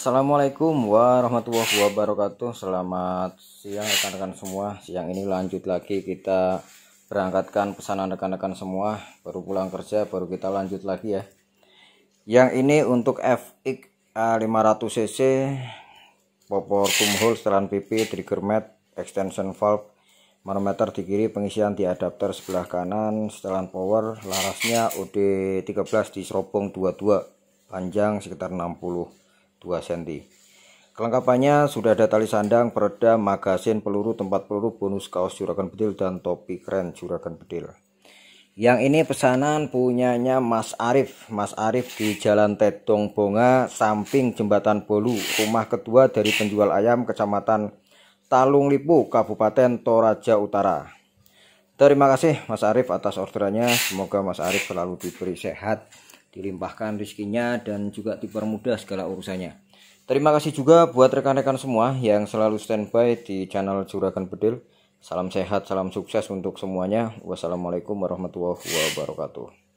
Assalamualaikum warahmatullahi wabarakatuh Selamat siang rekan-rekan semua Siang ini lanjut lagi kita berangkatkan pesanan rekan-rekan semua Baru pulang kerja baru kita lanjut lagi ya Yang ini untuk FX 500cc Popor tumhul setelan pipi, trigger mat, extension valve Manometer di kiri, pengisian di adapter sebelah kanan Setelan power, larasnya OD13 di serobong 22 Panjang sekitar 60 2 cm. Kelengkapannya sudah ada tali sandang, peredam, magasin, peluru, tempat peluru, bonus kaos juragan bedil, dan topi keren juragan bedil. Yang ini pesanan punyanya Mas Arif. Mas Arif di Jalan Tetong Bonga, samping Jembatan Bolu, rumah kedua dari penjual ayam Kecamatan Talung Lipu, Kabupaten Toraja Utara. Terima kasih Mas Arif atas orderannya. Semoga Mas Arif selalu diberi sehat dilimpahkan rezekinya dan juga dipermudah segala urusannya. Terima kasih juga buat rekan-rekan semua yang selalu standby di channel Juragan Bedil. Salam sehat, salam sukses untuk semuanya. Wassalamualaikum warahmatullahi wabarakatuh.